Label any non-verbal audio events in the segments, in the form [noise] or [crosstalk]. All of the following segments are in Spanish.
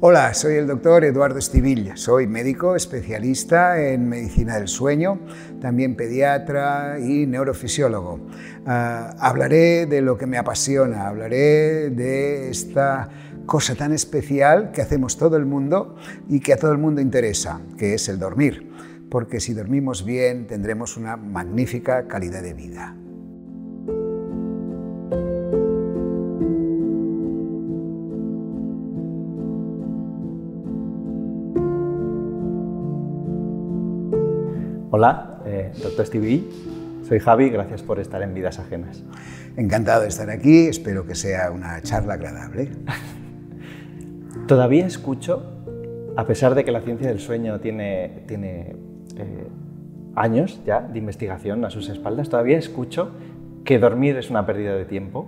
Hola, soy el doctor Eduardo Estivilla, soy médico especialista en medicina del sueño, también pediatra y neurofisiólogo. Ah, hablaré de lo que me apasiona, hablaré de esta cosa tan especial que hacemos todo el mundo y que a todo el mundo interesa, que es el dormir, porque si dormimos bien tendremos una magnífica calidad de vida. Hola, eh, doctor Stevie, e. soy Javi, gracias por estar en Vidas Ajenas. Encantado de estar aquí, espero que sea una charla agradable. [laughs] Todavía escucho, a pesar de que la ciencia del sueño tiene, eh, años ya de investigación a sus espaldas, todavía escucho que dormir es una pérdida de tiempo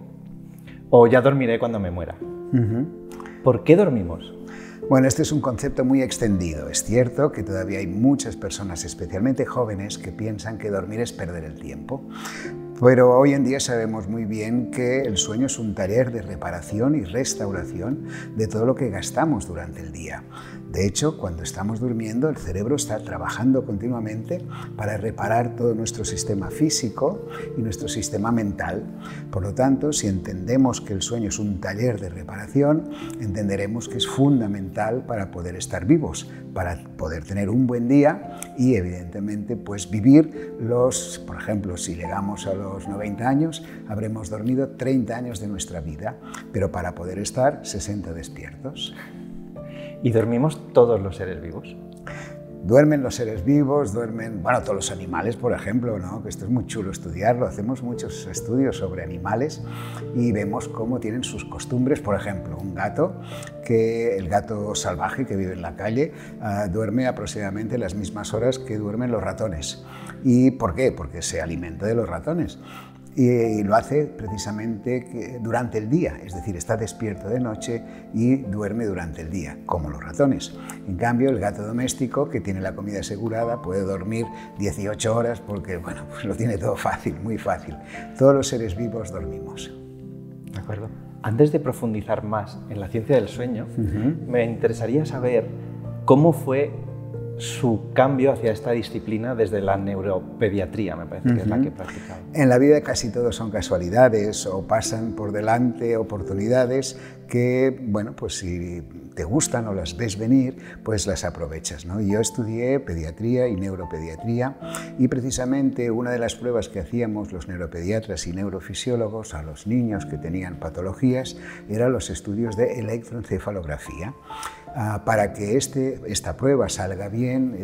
o ya dormiré cuando me muera. ¿Por qué dormimos? Bueno, este es un concepto muy extendido. Es cierto que todavía hay muchas personas, especialmente jóvenes, que piensan que dormir es perder el tiempo. Pero hoy en día sabemos muy bien que el sueño es un taller de reparación y restauración de todo lo que gastamos durante el día. De hecho, cuando estamos durmiendo, el cerebro está trabajando continuamente para reparar todo nuestro sistema físico y nuestro sistema mental. Por lo tanto, si entendemos que el sueño es un taller de reparación, entenderemos que es fundamental para poder estar vivos, para poder tener un buen día y, evidentemente, pues vivir los, por ejemplo, si llegamos a los 90 años, habremos dormido 30 años de nuestra vida, pero para poder estar 60 despiertos. ¿Y dormimos todos los seres vivos? Duermen los seres vivos, duermen, bueno, todos los animales, por ejemplo, ¿no? que esto es muy chulo estudiarlo. Hacemos muchos estudios sobre animales y vemos cómo tienen sus costumbres. Por ejemplo, un gato, que el gato salvaje que vive en la calle, ah, duerme aproximadamente las mismas horas que duermen los ratones. ¿Y por qué? Porque se alimenta de los ratones y, lo hace precisamente durante el día, es decir, está despierto de noche y duerme durante el día, como los ratones. En cambio, el gato doméstico, que tiene la comida asegurada, puede dormir 18 horas porque bueno, pues lo tiene todo fácil, muy fácil. Todos los seres vivos dormimos. De acuerdo. Antes de profundizar más en la ciencia del sueño, me interesaría saber cómo fue su cambio hacia esta disciplina desde la neuropediatría, me parece que es la que practicaba. En la vida casi todo son casualidades o pasan por delante oportunidades que, bueno, pues si te gustan o las ves venir, pues las aprovechas. Yo estudié pediatría y neuropediatría y precisamente una de las pruebas que hacíamos los neuropediatras y neurofisiólogos a los niños que tenían patologías eran los estudios de electroencefalografía. Ah, para que este, esta prueba salga bien,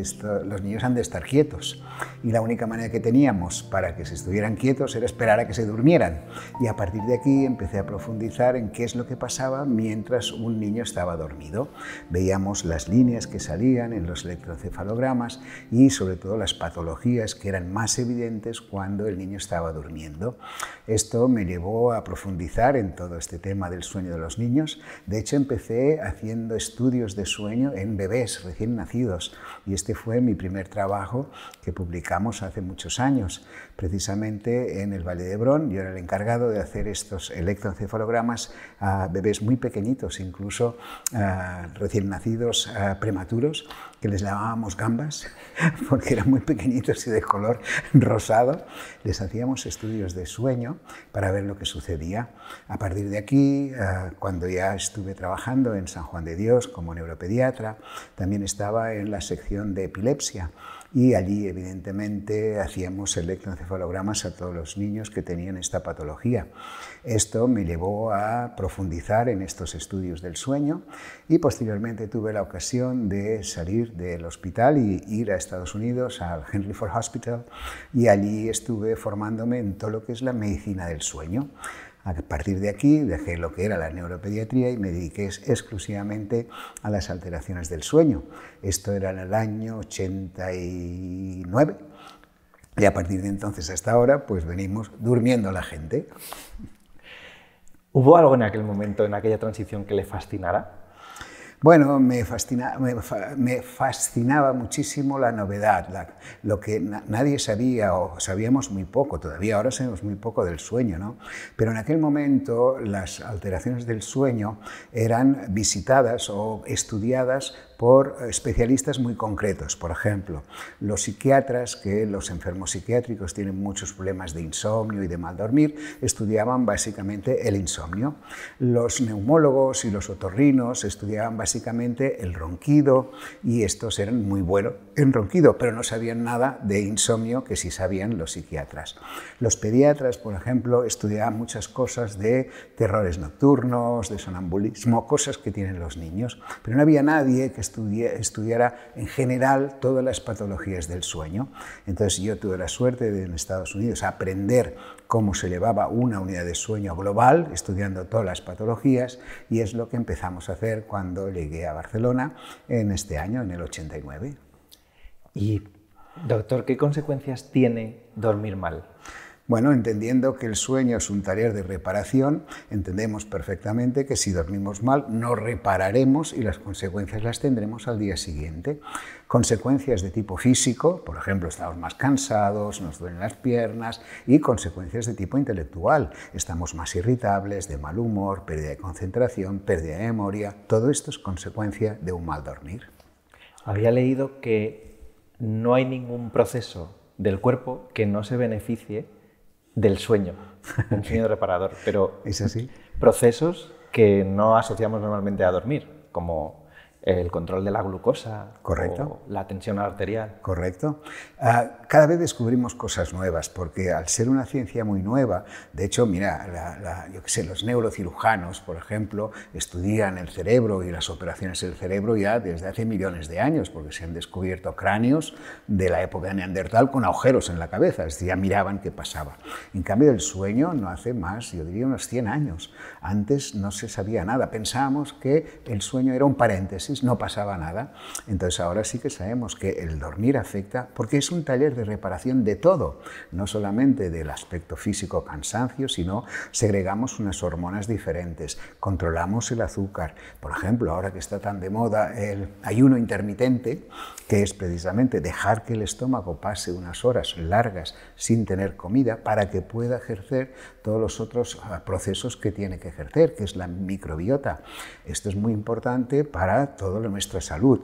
los niños han de estar quietos. Y la única manera que teníamos para que se estuvieran quietos era esperar a que se durmieran. Y a partir de aquí empecé a profundizar en qué es lo que pasaba mientras un niño estaba dormido. Veíamos las líneas que salían en los electrocefalogramas y sobre todo las patologías que eran más evidentes cuando el niño estaba durmiendo. Esto me llevó a profundizar en todo este tema del sueño de los niños. De hecho, empecé haciendo estudios de sueño en bebés recién nacidos. Y este fue mi primer trabajo que publicamos hace muchos años precisamente en el Valle de Hebrón. Yo era el encargado de hacer estos electroencefalogramas a bebés muy pequeñitos, incluso ah, recién nacidos ah, prematuros, que les llamábamos gambas, [laughs] porque eran muy pequeñitos y de color rosado. Les hacíamos estudios de sueño para ver lo que sucedía. A partir de aquí, ah, cuando ya estuve trabajando en San Juan de Dios como neuropediatra, también estaba en la sección de epilepsia y allí evidentemente hacíamos electroencefalogramas a todos los niños que tenían esta patología. Esto me llevó a profundizar en estos estudios del sueño y posteriormente tuve la ocasión de salir del hospital y ir a Estados Unidos, al Henry Ford Hospital, y allí estuve formándome en todo lo que es la medicina del sueño. A partir de aquí dejé lo que era la neuropediatría y me dediqué exclusivamente a las alteraciones del sueño. Esto era en el año 89 y a partir de entonces hasta ahora pues venimos durmiendo la gente. ¿Hubo algo en aquel momento, en aquella transición que le fascinara? Bueno, me, fascinaba muchísimo la novedad, lo que nadie sabía o sabíamos muy poco, todavía ahora sabemos muy poco del sueño, ¿no? Pero en aquel momento las alteraciones del sueño eran visitadas o estudiadas por especialistas muy concretos. Por ejemplo, los psiquiatras, que los enfermos psiquiátricos tienen muchos problemas de insomnio y de mal dormir, estudiaban básicamente el insomnio. Los neumólogos y los otorrinos estudiaban básicamente básicamente el ronquido y estos eran muy buenos en ronquido, pero no sabían nada de insomnio que sí sabían los psiquiatras. Los pediatras, por ejemplo, estudiaban muchas cosas de terrores nocturnos, de sonambulismo, cosas que tienen los niños, pero no había nadie que estudiara en general todas las patologías del sueño. Entonces yo tuve la suerte de en Estados Unidos aprender cómo se llevaba una unidad de sueño global, estudiando todas las patologías, y es lo que empezamos a hacer cuando llegué a Barcelona en este año, en el 89. Y, doctor, ¿qué consecuencias tiene dormir mal? Bueno, entendiendo que el sueño es un taller de reparación, entendemos perfectamente que si dormimos mal no repararemos y las consecuencias las tendremos al día siguiente consecuencias de tipo físico, por ejemplo, estamos más cansados, nos duelen las piernas, y consecuencias de tipo intelectual, estamos más irritables, de mal humor, pérdida de concentración, pérdida de memoria, todo esto es consecuencia de un mal dormir. Había leído que no hay ningún proceso del cuerpo que no se beneficie del sueño, un sueño [laughs] reparador, pero ¿Es así? procesos que no asociamos normalmente a dormir, como el control de la glucosa, Correcto. la tensión arterial. Correcto. Ah, cada vez descubrimos cosas nuevas, porque al ser una ciencia muy nueva, de hecho, mira, yo sé, los neurocirujanos, por ejemplo, estudian el cerebro y las operaciones del cerebro ya desde hace millones de años, porque se han descubierto cráneos de la época de Neandertal con agujeros en la cabeza, es decir, ya miraban qué pasaba. En cambio, el sueño no hace más, yo diría unos 100 años. Antes no se sabía nada, pensábamos que el sueño era un paréntesis no pasaba nada. Entonces ahora sí que sabemos que el dormir afecta porque es un taller de reparación de todo, no solamente del aspecto físico cansancio, sino segregamos unas hormonas diferentes, controlamos el azúcar. Por ejemplo, ahora que está tan de moda el ayuno intermitente, que es precisamente dejar que el estómago pase unas horas largas sin tener comida para que pueda ejercer todos los otros ah, procesos que tiene que ejercer, que es la microbiota. Esto es muy importante para toda nuestra salud.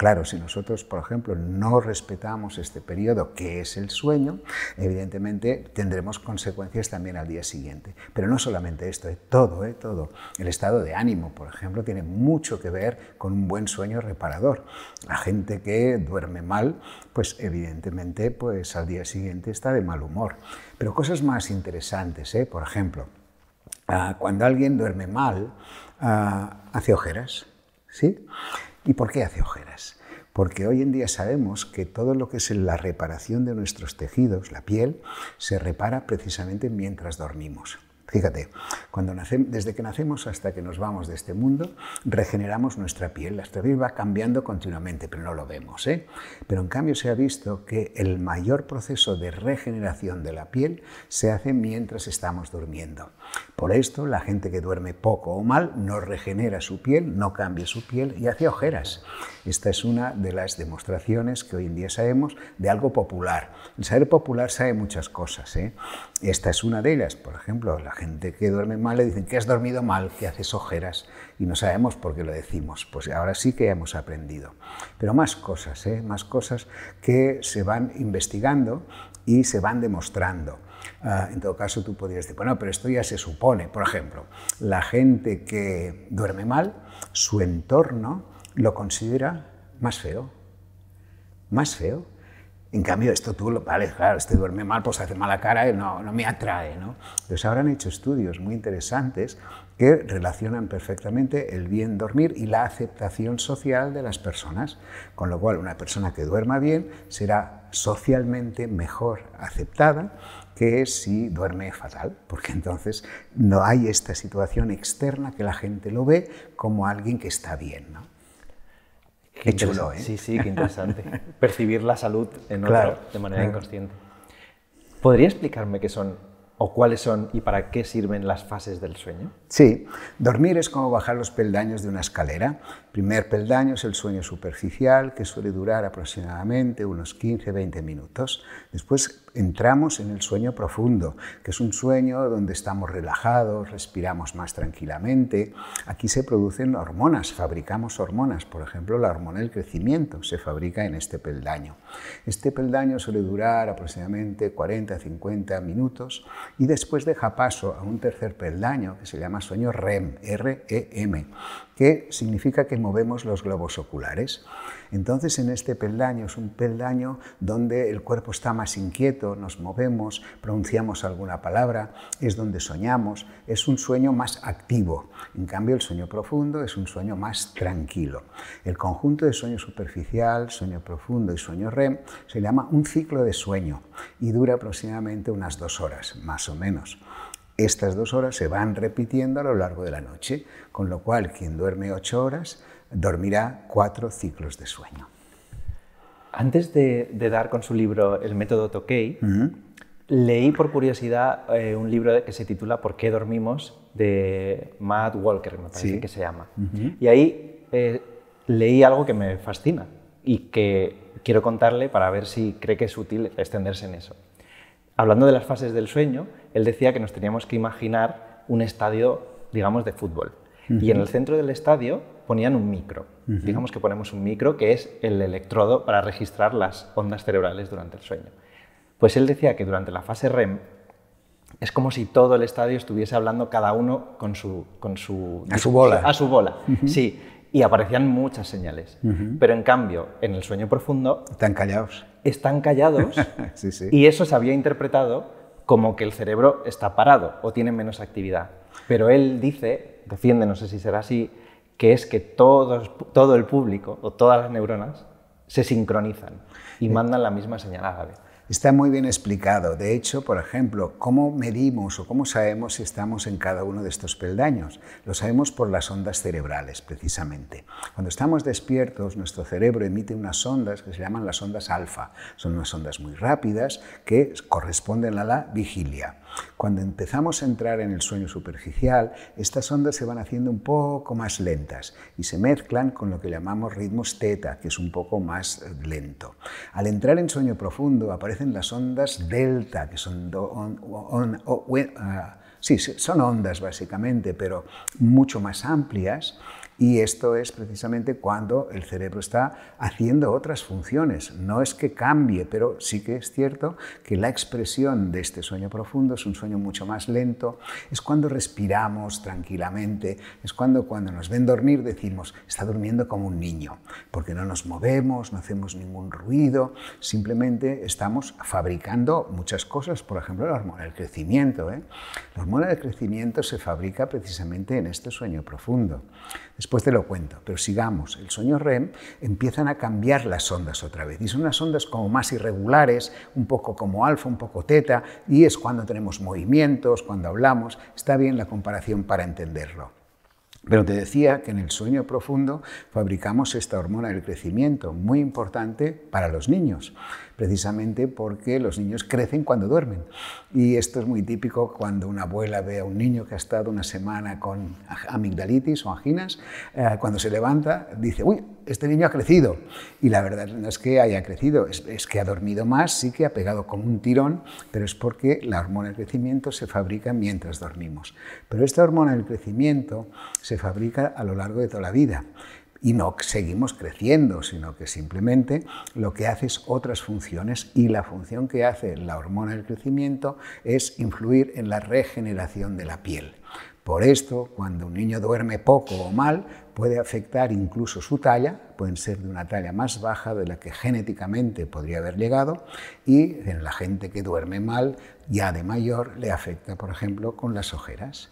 Claro, si nosotros, por ejemplo, no respetamos este periodo que es el sueño, evidentemente tendremos consecuencias también al día siguiente. Pero no solamente esto, es eh, todo, eh, todo. El estado de ánimo, por ejemplo, tiene mucho que ver con un buen sueño reparador. La gente que duerme mal, pues evidentemente pues, al día siguiente está de mal humor. Pero cosas más interesantes, ¿eh? por ejemplo, ah, cuando alguien duerme mal, ah, hace ojeras. ¿sí? ¿Y por qué hace ojeras? Porque hoy en día sabemos que todo lo que es la reparación de nuestros tejidos, la piel, se repara precisamente mientras dormimos. Fíjate, cuando nace, desde que nacemos hasta que nos vamos de este mundo, regeneramos nuestra piel. Nuestra piel va cambiando continuamente, pero no lo vemos. ¿eh? Pero en cambio se ha visto que el mayor proceso de regeneración de la piel se hace mientras estamos durmiendo. Por esto, la gente que duerme poco o mal no regenera su piel, no cambia su piel y hace ojeras. Esta es una de las demostraciones que hoy en día sabemos de algo popular. El saber popular sabe muchas cosas. ¿eh? Esta es una de ellas. Por ejemplo, la gente que duerme mal le dicen que has dormido mal, que haces ojeras y no sabemos por qué lo decimos. Pues ahora sí que hemos aprendido. Pero más cosas, ¿eh? más cosas que se van investigando y se van demostrando. Ah, en todo caso, tú podrías decir, bueno, pero esto ya se supone. Por ejemplo, la gente que duerme mal, su entorno lo considera más feo. Más feo. En cambio, esto tú, vale, claro, este duerme mal, pues hace mala cara y no, no me atrae. ¿no? Entonces, ahora han hecho estudios muy interesantes que relacionan perfectamente el bien dormir y la aceptación social de las personas. Con lo cual, una persona que duerma bien será socialmente mejor aceptada que si duerme fatal, porque entonces no hay esta situación externa que la gente lo ve como alguien que está bien. ¿no? Qué, chulo, ¿eh? Sí, sí, qué interesante. [laughs] Percibir la salud en otro de manera ah. inconsciente. ¿Podría explicarme qué son o cuáles son y para qué sirven las fases del sueño? Sí, dormir es como bajar los peldaños de una escalera. El primer peldaño es el sueño superficial, que suele durar aproximadamente unos 15-20 minutos. Después entramos en el sueño profundo, que es un sueño donde estamos relajados, respiramos más tranquilamente. Aquí se producen hormonas, fabricamos hormonas. Por ejemplo, la hormona del crecimiento se fabrica en este peldaño. Este peldaño suele durar aproximadamente 40-50 minutos y después deja paso a un tercer peldaño que se llama sueño REM, r e que significa que movemos los globos oculares. Entonces, en este peldaño es un peldaño donde el cuerpo está más inquieto, nos movemos, pronunciamos alguna palabra, es donde soñamos, es un sueño más activo. En cambio, el sueño profundo es un sueño más tranquilo. El conjunto de sueño superficial, sueño profundo y sueño REM se llama un ciclo de sueño y dura aproximadamente unas dos horas, más o menos. Estas dos horas se van repitiendo a lo largo de la noche, con lo cual quien duerme ocho horas dormirá cuatro ciclos de sueño. Antes de, dar con su libro El método Tokei, leí por curiosidad eh, un libro que se titula ¿Por qué dormimos? de Matt Walker, me parece que se llama. Y ahí eh, leí algo que me fascina y que quiero contarle para ver si cree que es útil extenderse en eso hablando de las fases del sueño, él decía que nos teníamos que imaginar un estadio, digamos, de fútbol. Y en el centro del estadio ponían un micro. Digamos que ponemos un micro que es el electrodo para registrar las ondas cerebrales durante el sueño. Pues él decía que durante la fase REM es como si todo el estadio estuviese hablando cada uno con su... Con su a su bola. A su bola, sí. Y aparecían muchas señales. Pero en cambio, en el sueño profundo... Están callados están callados [laughs] y eso se había interpretado como que el cerebro está parado o tiene menos actividad. Pero él dice, defiende, no sé si será así, que es que todos, todo el público o todas las neuronas se sincronizan y eh, mandan la misma señal a la vez está muy bien explicado. De hecho, por ejemplo, cómo medimos o cómo sabemos si estamos en cada uno de estos peldaños. Lo sabemos por las ondas cerebrales, precisamente. Cuando estamos despiertos, nuestro cerebro emite unas ondas que se llaman las ondas alfa. Son unas ondas muy rápidas que corresponden a la vigilia. Cuando empezamos a entrar en el sueño superficial, estas ondas se van haciendo un poco más lentas y se mezclan con lo que llamamos ritmos theta, que es un poco más eh, lento. Al entrar en sueño profundo aparecen las ondas delta, que son ah, son ondas básicamente, pero mucho más amplias y esto es precisamente cuando el cerebro está haciendo otras funciones. No es que cambie, pero sí que es cierto que la expresión de este sueño profundo es un sueño mucho más lento. Es cuando respiramos tranquilamente, es cuando cuando nos ven dormir decimos, está durmiendo como un niño, porque no nos movemos, no hacemos ningún ruido, simplemente estamos fabricando muchas cosas, por ejemplo, la hormona del crecimiento. ¿eh? La hormona del crecimiento se fabrica precisamente en este sueño profundo. Después te lo cuento, pero sigamos. El sueño REM empiezan a cambiar las ondas otra vez. Y son unas ondas como más irregulares, un poco como alfa, un poco teta, y es cuando tenemos movimientos, cuando hablamos. Está bien la comparación para entenderlo. Pero te decía que en el sueño profundo fabricamos esta hormona del crecimiento, muy importante para los niños precisamente porque los niños crecen cuando duermen. Y esto es muy típico cuando una abuela ve a un niño que ha estado una semana con amigdalitis o anginas, eh, cuando se levanta dice, uy, este niño ha crecido. Y la verdad no es que haya crecido, es, es que ha dormido más, sí que ha pegado con un tirón, pero es porque la hormona del crecimiento se fabrica mientras dormimos. Pero esta hormona del crecimiento se fabrica a lo largo de toda la vida y no seguimos creciendo, sino que simplemente lo que hace es otras funciones y la función que hace la hormona del crecimiento es influir en la regeneración de la piel. Por esto, cuando un niño duerme poco o mal, puede afectar incluso su talla, pueden ser de una talla más baja de la que genéticamente podría haber llegado, y en la gente que duerme mal, ya de mayor, le afecta, por ejemplo, con las ojeras.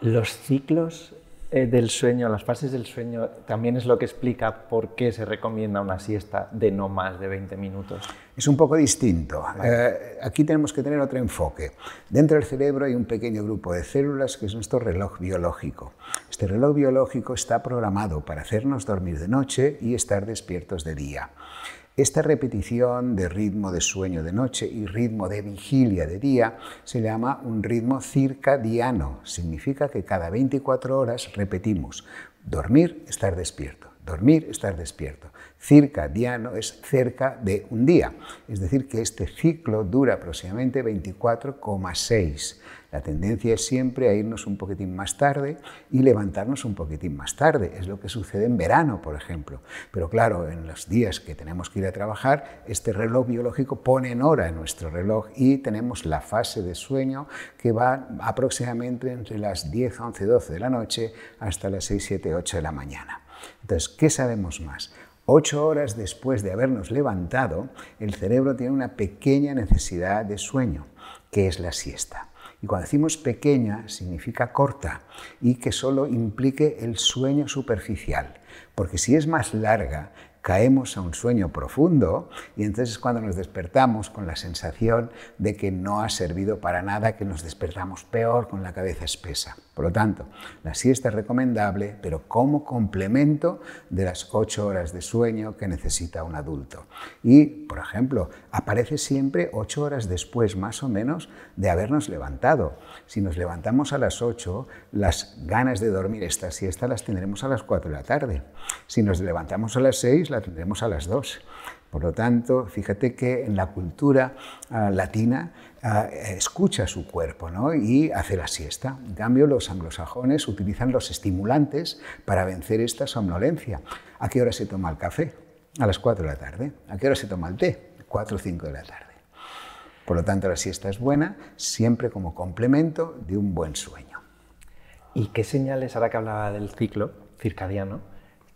Los ciclos eh, del sueño, las fases del sueño, también es lo que explica por qué se recomienda una siesta de no más de 20 minutos. Es un poco distinto. Eh, aquí tenemos que tener otro enfoque. Dentro del cerebro hay un pequeño grupo de células que es nuestro reloj biológico. Este reloj biológico está programado para hacernos dormir de noche y estar despiertos de día. Esta repetición de ritmo de sueño de noche y ritmo de vigilia de día se llama un ritmo circadiano. Significa que cada 24 horas repetimos dormir, estar despierto, dormir, estar despierto. Circadiano es cerca de un día, es decir, que este ciclo dura aproximadamente 24,6 la tendencia es siempre a irnos un poquitín más tarde y levantarnos un poquitín más tarde. Es lo que sucede en verano, por ejemplo. Pero claro, en los días que tenemos que ir a trabajar, este reloj biológico pone en hora nuestro reloj y tenemos la fase de sueño que va aproximadamente entre las 10, 11, 12 de la noche hasta las 6, 7, 8 de la mañana. Entonces, ¿qué sabemos más? Ocho horas después de habernos levantado, el cerebro tiene una pequeña necesidad de sueño, que es la siesta. Y cuando decimos pequeña, significa corta y que solo implique el sueño superficial. Porque si es más larga, caemos a un sueño profundo y entonces cuando nos despertamos con la sensación de que no ha servido para nada, que nos despertamos peor con la cabeza espesa. Por lo tanto, la siesta es recomendable, pero como complemento de las ocho horas de sueño que necesita un adulto. Y, por ejemplo, aparece siempre ocho horas después, más o menos, de habernos levantado. Si nos levantamos a las ocho, las ganas de dormir esta siesta las tendremos a las cuatro de la tarde. Si nos levantamos a las seis, la tendremos a las dos. Por lo tanto, fíjate que en la cultura ah, latina escucha su cuerpo ¿no? y hace la siesta. En cambio, los anglosajones utilizan los estimulantes para vencer esta somnolencia. ¿A qué hora se toma el café? A las 4 de la tarde. ¿A qué hora se toma el té? 4 o 5 de la tarde. Por lo tanto, la siesta es buena siempre como complemento de un buen sueño. ¿Y qué señales, ahora que hablaba del ciclo circadiano,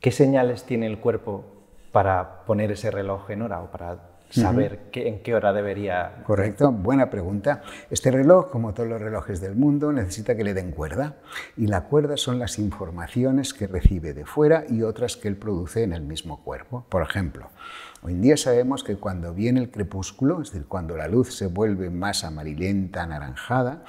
qué señales tiene el cuerpo para poner ese reloj en hora o para saber en qué hora debería. Correcto, buena pregunta. Este reloj, como todos los relojes del mundo, necesita que le den cuerda. Y la cuerda son las informaciones que recibe de fuera y otras que él produce en el mismo cuerpo. Por ejemplo, hoy en día sabemos que cuando viene el crepúsculo, es decir, cuando la luz se vuelve más amarillenta, anaranjada,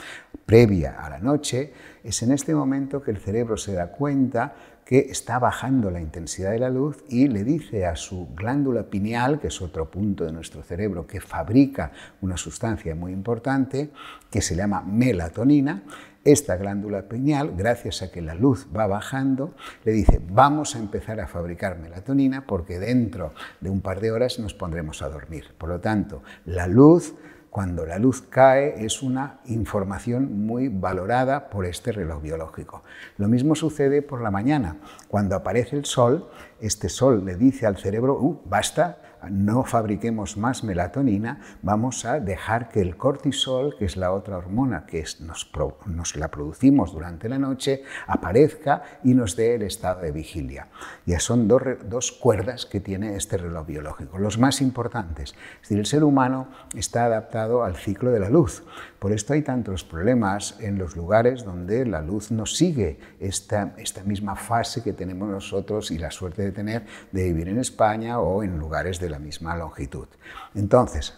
previa a la noche, es en este momento que el cerebro se da cuenta que está bajando la intensidad de la luz y le dice a su glándula pineal, que es otro punto de nuestro cerebro que fabrica una sustancia muy importante, que se llama melatonina, esta glándula pineal, gracias a que la luz va bajando, le dice, vamos a empezar a fabricar melatonina porque dentro de un par de horas nos pondremos a dormir. Por lo tanto, la luz cuando la luz cae es una información muy valorada por este reloj biológico. Lo mismo sucede por la mañana. Cuando aparece el sol, este sol le dice al cerebro, uh, basta, no fabriquemos más melatonina, vamos a dejar que el cortisol, que es la otra hormona que nos, la producimos durante la noche, aparezca y nos dé el estado de vigilia. Ya son dos, cuerdas que tiene este reloj biológico, los más importantes. Es decir, el ser humano está adaptado al ciclo de la luz. Por esto hay tantos problemas en los lugares donde la luz no sigue esta, esta misma fase que tenemos nosotros y la suerte de tener de vivir en España o en lugares de la misma longitud. Entonces,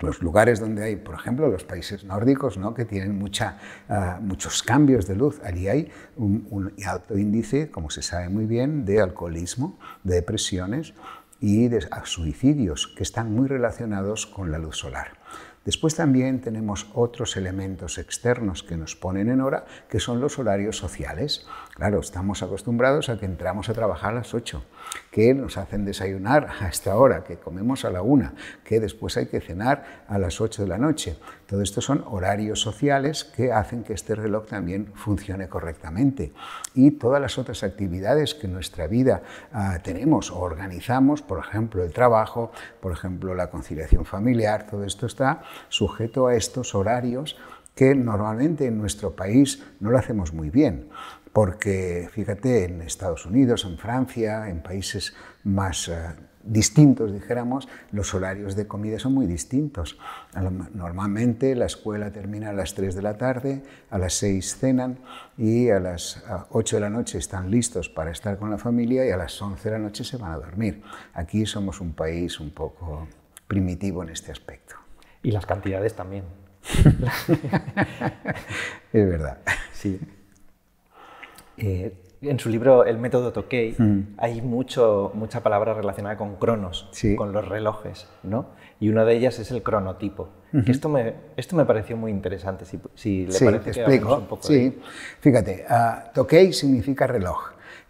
los lugares donde hay, por ejemplo, los países nórdicos, ¿no? que tienen mucha, eh, muchos cambios de luz, allí hay un, un alto índice, como se sabe muy bien, de alcoholismo, de depresiones y de suicidios, que están muy relacionados con la luz solar. Después también tenemos otros elementos externos que nos ponen en hora, que son los horarios sociales. Claro, estamos acostumbrados a que entramos a trabajar a las 8 que nos hacen desayunar a esta hora, que comemos a la una, que después hay que cenar a las ocho de la noche. Todo esto son horarios sociales que hacen que este reloj también funcione correctamente. Y todas las otras actividades que en nuestra vida ah, tenemos o organizamos, por ejemplo el trabajo, por ejemplo la conciliación familiar, todo esto está sujeto a estos horarios que normalmente en nuestro país no lo hacemos muy bien. Porque fíjate, en Estados Unidos, en Francia, en países más eh, distintos, dijéramos, los horarios de comida son muy distintos. Normalmente la escuela termina a las 3 de la tarde, a las 6 cenan y a las 8 de la noche están listos para estar con la familia y a las 11 de la noche se van a dormir. Aquí somos un país un poco primitivo en este aspecto. Y las cantidades también. [laughs] es verdad. Sí. Eh, en su libro El método Tokei mm. hay mucho, mucha palabra relacionada con cronos, con los relojes, ¿no? Y una de ellas es el cronotipo. esto, me, esto me pareció muy interesante, si, si le parece explico. un poco. Sí, fíjate, ah, Tokei significa reloj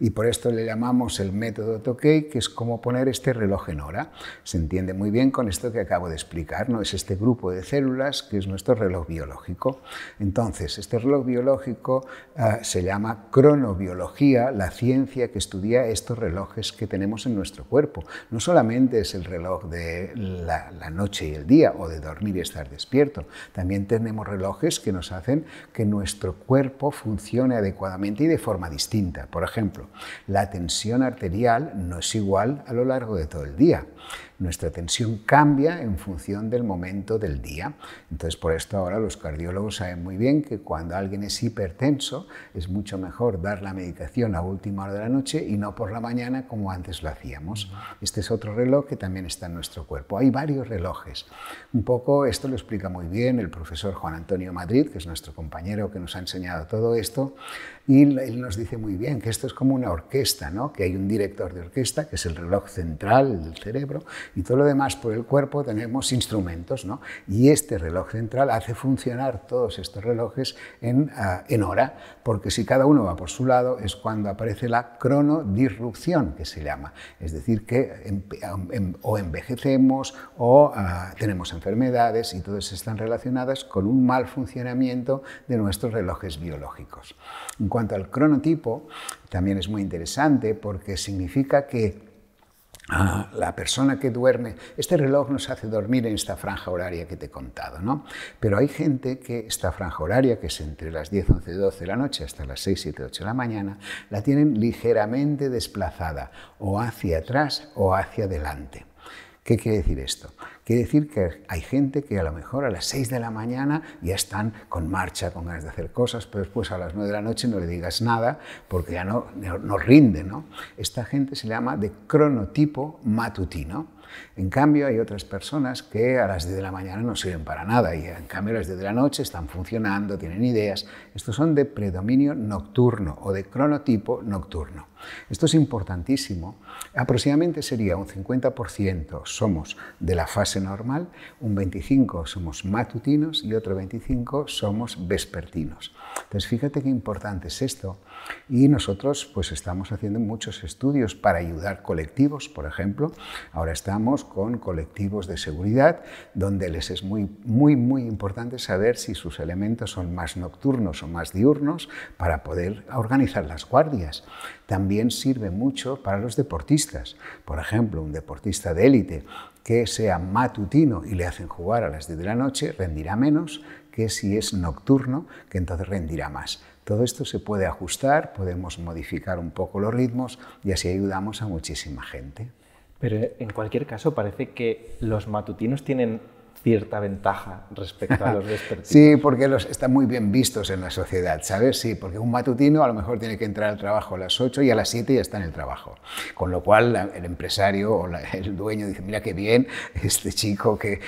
y por esto le llamamos el método Tokei, que es como poner este reloj en hora. Se entiende muy bien con esto que acabo de explicar, ¿no? Es este grupo de células que es nuestro reloj biológico. Entonces, este reloj biológico ah, se llama cronobiología, la ciencia que estudia estos relojes que tenemos en nuestro cuerpo. No solamente es el reloj de la, la noche y el día, o de dormir y estar despierto, también tenemos relojes que nos hacen que nuestro cuerpo funcione adecuadamente y de forma distinta. Por ejemplo, la tensión arterial no es igual a lo largo de todo el día. Nuestra tensión cambia en función del momento del día. Entonces, por esto ahora los cardiólogos saben muy bien que cuando alguien es hipertenso, es mucho mejor dar la medicación a última hora de la noche y no por la mañana como antes lo hacíamos. Este es otro reloj que también está en nuestro cuerpo. Hay varios relojes. Un poco esto lo explica muy bien el profesor Juan Antonio Madrid, que es nuestro compañero que nos ha enseñado todo esto, y él nos dice muy bien que esto es como una orquesta, ¿no? que hay un director de orquesta, que es el reloj central del cerebro, y todo lo demás por el cuerpo tenemos instrumentos. ¿no? Y este reloj central hace funcionar todos estos relojes en, ah, en hora, porque si cada uno va por su lado es cuando aparece la cronodisrupción, que se llama. Es decir, que em, em, o envejecemos o ah, tenemos enfermedades y todas están relacionadas con un mal funcionamiento de nuestros relojes biológicos cuanto al cronotipo, también es muy interesante porque significa que a ah, la persona que duerme, este reloj nos hace dormir en esta franja horaria que te he contado, ¿no? Pero hay gente que esta franja horaria, que es entre las 10, 11, 12 de la noche hasta las 6, 7, 8 de la mañana, la tienen ligeramente desplazada, o hacia atrás o hacia adelante. ¿Qué quiere decir esto? Quiere decir que hay gente que a lo mejor a las 6 de la mañana ya están con marcha, con ganas de hacer cosas, pero después a las 9 de la noche no le digas nada porque ya no, no, rinde. ¿no? Esta gente se llama de cronotipo matutino. En cambio, hay otras personas que a las 10 de la mañana no sirven para nada y en cambio a las 10 de la noche están funcionando, tienen ideas. Estos son de predominio nocturno o de cronotipo nocturno. Esto es importantísimo Aproximadamente sería un 50% somos de la fase normal, un 25% somos matutinos y otro 25% somos vespertinos. Entonces, fíjate qué importante es esto. Y nosotros pues estamos haciendo muchos estudios para ayudar colectivos, por ejemplo. Ahora estamos con colectivos de seguridad donde les es muy, muy, muy importante saber si sus elementos son más nocturnos o más diurnos para poder organizar las guardias. También sirve mucho para los deportistas por ejemplo, un deportista de élite que sea matutino y le hacen jugar a las 10 de la noche, rendirá menos que si es nocturno, que entonces rendirá más. Todo esto se puede ajustar, podemos modificar un poco los ritmos y así ayudamos a muchísima gente. Pero en cualquier caso parece que los matutinos tienen cierta ventaja respecto a los [laughs] vespertinos. Sí, porque los, están muy bien vistos en la sociedad, ¿sabes? Sí, porque un matutino a lo mejor tiene que entrar al trabajo a las 8 y a las 7 ya está en el trabajo. Con lo cual el empresario o [laughs] el dueño dice, mira qué bien, este chico que,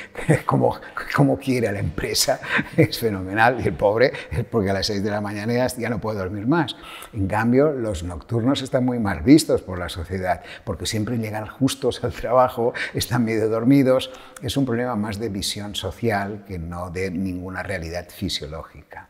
como, como quiere a la empresa, [laughs] es fenomenal. Y el pobre es porque a las 6 de la mañana ya, no puede dormir más. En cambio, los nocturnos están muy mal vistos por la sociedad, porque siempre llegan justos al trabajo, están medio dormidos. Es un problema más de visión social que no de ninguna realidad fisiológica.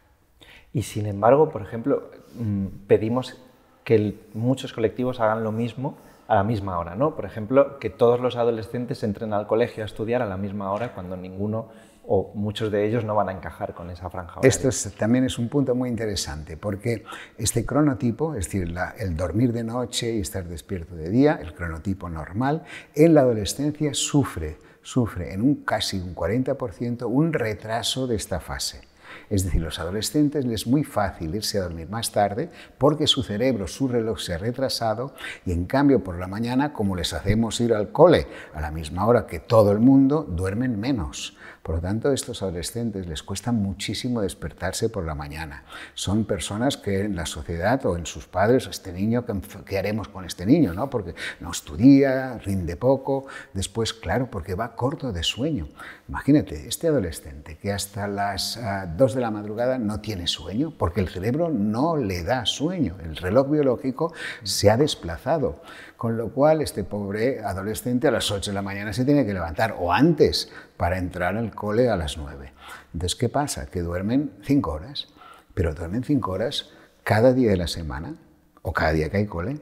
Y sin embargo, por ejemplo, mm, pedimos que muchos colectivos hagan lo mismo a la misma hora, ¿no? Por ejemplo, que todos los adolescentes entren al colegio a estudiar a la misma hora cuando ninguno o muchos de ellos no van a encajar con esa franja horaria. Esto también es un punto muy interesante porque este cronotipo, es decir, el dormir de noche y estar despierto de día, el cronotipo normal, en la adolescencia sufre sufre en un casi un 40% un retraso de esta fase. Es decir, los adolescentes les es muy fácil irse a dormir más tarde porque su cerebro, su reloj se ha retrasado y en cambio por la mañana, como les hacemos ir al cole a la misma hora que todo el mundo, duermen menos. Por lo tanto, a estos adolescentes les cuesta muchísimo despertarse por la mañana. Son personas que en la sociedad o en sus padres, este niño, ¿qué haremos con este niño? ¿no? Porque no estudia, rinde poco, después, claro, porque va corto de sueño. Imagínate, este adolescente que hasta las 2 ah, de la madrugada no tiene sueño, porque el cerebro no le da sueño, el reloj biológico se ha desplazado. Con lo cual, este pobre adolescente a las 8 de la mañana se tiene que levantar, o antes, para entrar al cole a las 9. Entonces, ¿qué pasa? Que duermen 5 horas, pero duermen 5 horas cada día de la semana, o cada día que hay cole,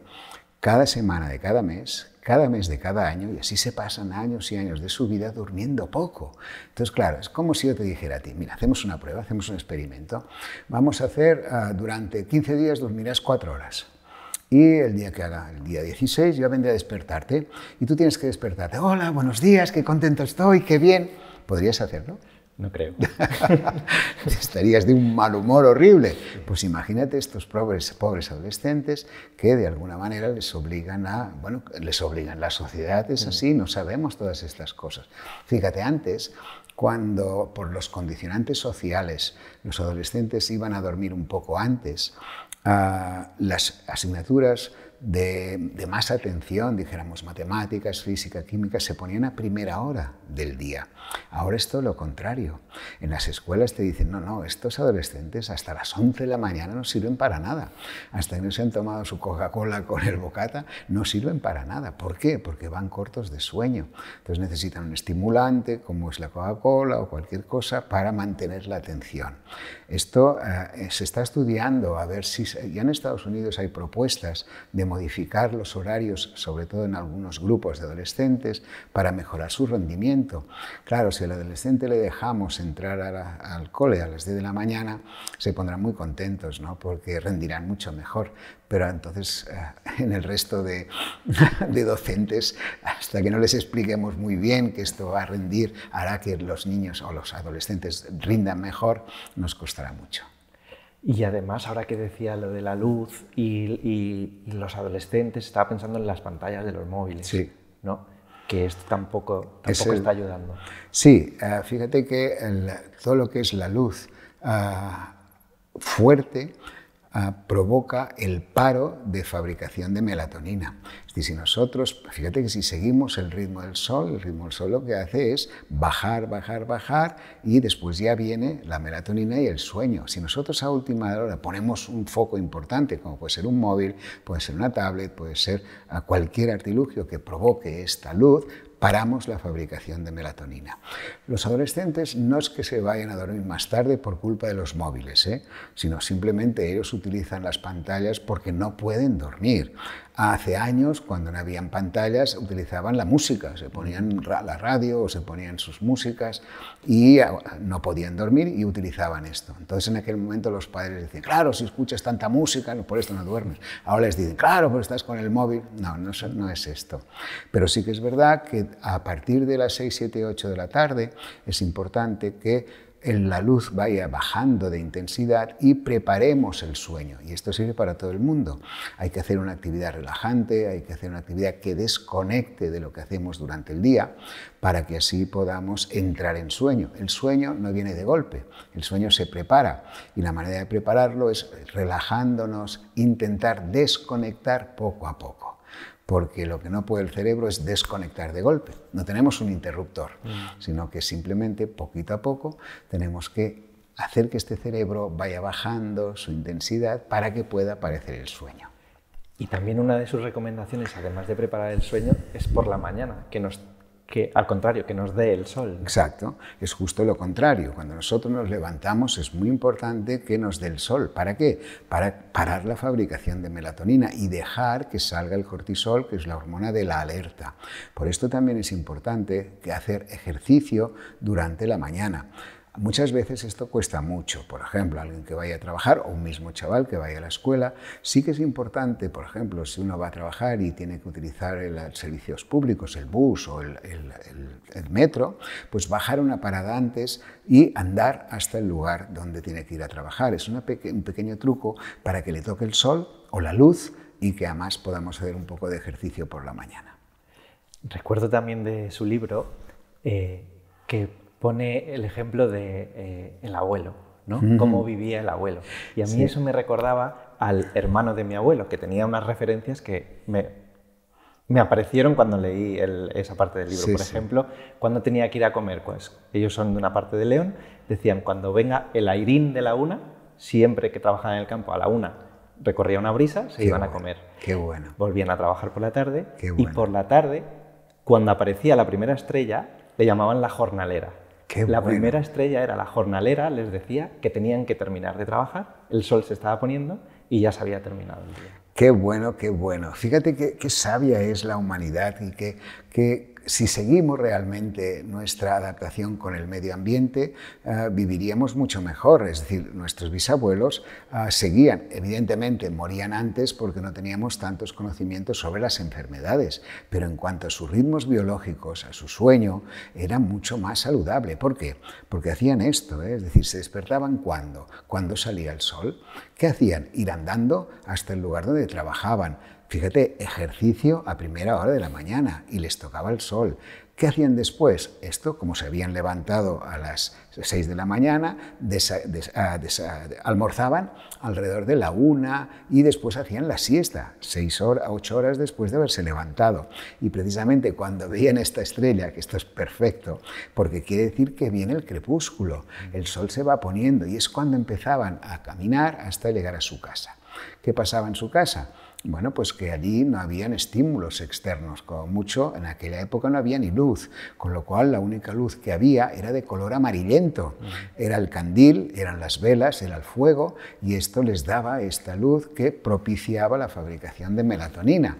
cada semana de cada mes, cada mes de cada año, y así se pasan años y años de su vida durmiendo poco. Entonces, claro, es como si yo te dijera a ti, mira, hacemos una prueba, hacemos un experimento, vamos a hacer, ah, durante 15 días dormirás 4 horas. Y el día que haga, el día 16, yo vendré a despertarte. Y tú tienes que despertarte. Hola, buenos días, qué contento estoy, qué bien. ¿Podrías hacerlo? No creo. [laughs] Estarías de un mal humor horrible. Pues imagínate estos pobres, pobres adolescentes que de alguna manera les obligan a, bueno, les obligan, la sociedad es así, no sabemos todas estas cosas. Fíjate, antes, cuando por los condicionantes sociales los adolescentes iban a dormir un poco antes, a las asignaturas de, más atención, dijéramos, matemáticas, física, química, se ponían a primera hora del día. Ahora es todo lo contrario. En las escuelas te dicen, no, no, estos adolescentes hasta las 11 de la mañana no sirven para nada. Hasta que no se han tomado su Coca-Cola con el bocata, no sirven para nada. ¿Por qué? Porque van cortos de sueño. Entonces necesitan un estimulante, como es la Coca-Cola o cualquier cosa, para mantener la atención. Esto eh, se está estudiando a ver si... Ya en Estados Unidos hay propuestas de modificar los horarios, sobre todo en algunos grupos de adolescentes, para mejorar su rendimiento. Claro, si al adolescente le dejamos entrar al cole a las 10 de la mañana, se pondrán muy contentos, ¿no? porque rendirán mucho mejor. Pero entonces, eh, en el resto [laughs] de docentes, hasta que no les expliquemos muy bien que esto va a rendir, hará que los niños o los adolescentes rindan mejor, nos costará mucho. Y además, ahora que decía lo de la luz y, los adolescentes, estaba pensando en las pantallas de los móviles, sí. ¿no? que esto tampoco, tampoco está ayudando. Sí, eh, fíjate que todo lo que es la luz ah, fuerte Ah, provoca el paro de fabricación de melatonina. Es decir, si nosotros, fíjate que si seguimos el ritmo del sol, el ritmo del sol lo que hace es bajar, bajar, bajar y después ya viene la melatonina y el sueño. Si nosotros a última hora ponemos un foco importante, como puede ser un móvil, puede ser una tablet, puede ser ah, cualquier artilugio que provoque esta luz, paramos la fabricación de melatonina. Los adolescentes no es que se vayan a dormir más tarde por culpa de los móviles, ¿eh? sino simplemente ellos utilizan las pantallas porque no pueden dormir hace años, cuando no habían pantallas, utilizaban la música, se ponían la radio o se ponían sus músicas y no podían dormir y utilizaban esto. Entonces en aquel momento los padres decían, claro, si escuchas tanta música, por esto no duermes. Ahora les dicen, claro, pero estás con el móvil. No, no, no es esto. Pero sí que es verdad que a partir de las 6, 7, 8 de la tarde es importante que en la luz vaya bajando de intensidad y preparemos el sueño. Y esto sirve para todo el mundo. Hay que hacer una actividad relajante, hay que hacer una actividad que desconecte de lo que hacemos durante el día para que así podamos entrar en sueño. El sueño no viene de golpe, el sueño se prepara y la manera de prepararlo es relajándonos, intentar desconectar poco a poco porque lo que no puede el cerebro es desconectar de golpe. No tenemos un interruptor, mm. sino que simplemente poquito a poco tenemos que hacer que este cerebro vaya bajando su intensidad para que pueda aparecer el sueño. Y también una de sus recomendaciones, además de preparar el sueño, es por la mañana, que nos que al contrario, que nos dé el sol. Exacto, es justo lo contrario. Cuando nosotros nos levantamos es muy importante que nos dé el sol. ¿Para qué? Para parar la fabricación de melatonina y dejar que salga el cortisol, que es la hormona de la alerta. Por esto también es importante que hacer ejercicio durante la mañana. Muchas veces esto cuesta mucho. Por ejemplo, alguien que vaya a trabajar o un mismo chaval que vaya a la escuela. Sí que es importante, por ejemplo, si uno va a trabajar y tiene que utilizar los servicios públicos, el bus o el, metro, pues bajar una parada antes y andar hasta el lugar donde tiene que ir a trabajar. Es un pequeño truco para que le toque el sol o la luz y que además podamos hacer un poco de ejercicio por la mañana. Recuerdo también de su libro eh, que pone el ejemplo de eh, el abuelo, ¿no? Cómo vivía el abuelo. Y a mí eso me recordaba al hermano de mi abuelo, que tenía unas referencias que me, aparecieron cuando leí esa parte del libro. Por ejemplo, cuando tenía que ir a comer, pues ellos son de una parte de León, decían, cuando venga el airín de la una, siempre que trabajaban en el campo a la una, recorría una brisa, se iban a comer. Qué bueno. Volvían a trabajar por la tarde y por la tarde, cuando aparecía la primera estrella, le llamaban la jornalera la primera estrella era la jornalera, les decía que tenían que terminar de trabajar, el sol se estaba poniendo y ya se había terminado el día. Qué bueno, qué bueno. Fíjate qué, sabia es la humanidad y qué, qué, si seguimos realmente nuestra adaptación con el medio ambiente, eh, viviríamos mucho mejor. Es decir, nuestros bisabuelos eh, seguían, evidentemente morían antes porque no teníamos tantos conocimientos sobre las enfermedades, pero en cuanto a sus ritmos biológicos, a su sueño, era mucho más saludable. ¿Por qué? Porque hacían esto, ¿eh? es decir, se despertaban cuando, cuando salía el sol. ¿Qué hacían? Ir andando hasta el lugar donde trabajaban Fíjate, ejercicio a primera hora de la mañana y les tocaba el sol. ¿Qué hacían después? Esto, como se habían levantado a las 6 de la mañana, ah, almorzaban alrededor de la una y después hacían la siesta, 6 horas, 8 horas después de haberse levantado. Y precisamente cuando veían esta estrella, que esto es perfecto, porque quiere decir que viene el crepúsculo, el sol se va poniendo y es cuando empezaban a caminar hasta llegar a su casa. ¿Qué pasaba en su casa? Bueno, pues que allí no habían estímulos externos, como mucho en aquella época no había ni luz, con lo cual la única luz que había era de color amarillento, era el candil, eran las velas, era el fuego, y esto les daba esta luz que propiciaba la fabricación de melatonina.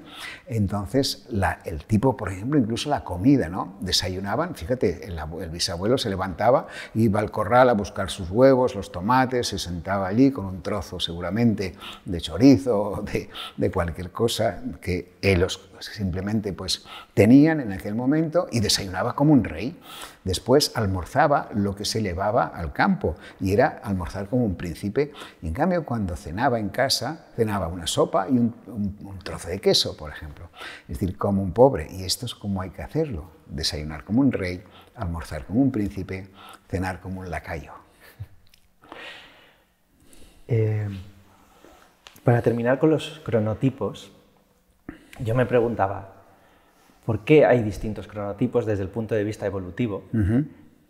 Entonces, el tipo, por ejemplo, incluso la comida, ¿no? Desayunaban, fíjate, el, bisabuelo se levantaba, iba al corral a buscar sus huevos, los tomates, se sentaba allí con un trozo seguramente de chorizo, de, de cualquier cosa que ellos simplemente pues, tenían en aquel momento y desayunaba como un rey. Después almorzaba lo que se llevaba al campo y era almorzar como un príncipe. Y en cambio, cuando cenaba en casa, cenaba una sopa y un, trozo de queso, por ejemplo. Es decir, como un pobre. Y esto es como hay que hacerlo. Desayunar como un rey, almorzar como un príncipe, cenar como un lacayo. Eh, para terminar con los cronotipos, yo me preguntaba, ¿por qué hay distintos cronotipos desde el punto de vista evolutivo?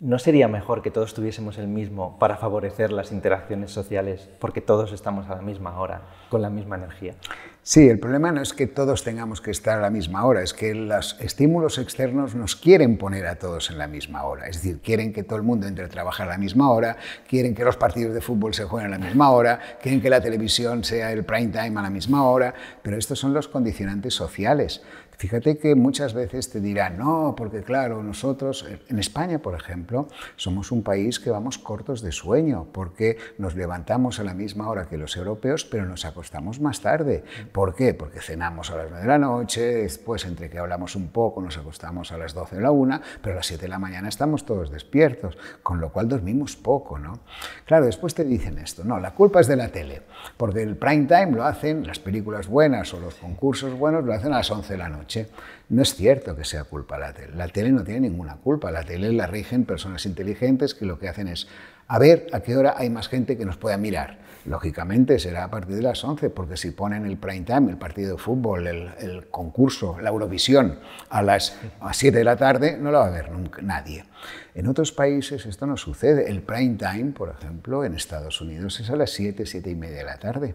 ¿No sería mejor que todos tuviésemos el mismo para favorecer las interacciones sociales porque todos estamos a la misma hora, con la misma energía? Sí, el problema no es que todos tengamos que estar a la misma hora, es que los estímulos externos nos quieren poner a todos en la misma hora. Es decir, quieren que todo el mundo entre a trabajar a la misma hora, quieren que los partidos de fútbol se jueguen a la misma hora, quieren que la televisión sea el prime time a la misma hora, pero estos son los condicionantes sociales. Fíjate que muchas veces te dirán, no, porque claro, nosotros, en España, por ejemplo, somos un país que vamos cortos de sueño, porque nos levantamos a la misma hora que los europeos, pero nos acostamos más tarde. ¿Por qué? Porque cenamos a las 9 de la noche, después entre que hablamos un poco nos acostamos a las 12 o la una, pero a las 7 de la mañana estamos todos despiertos, con lo cual dormimos poco, ¿no? Claro, después te dicen esto, no, la culpa es de la tele, porque el prime time lo hacen, las películas buenas o los concursos buenos lo hacen a las 11 de la noche no es cierto que sea culpa la tele. La tele no tiene ninguna culpa. La tele la rigen personas inteligentes que lo que hacen es a ver a qué hora hay más gente que nos pueda mirar. Lógicamente será a partir de las 11, porque si ponen el prime time, el partido de fútbol, el, concurso, la Eurovisión a las 7 de la tarde, no lo va a ver nadie. En otros países esto no sucede. El prime time, por ejemplo, en Estados Unidos es a las 7, 7 y media de la tarde.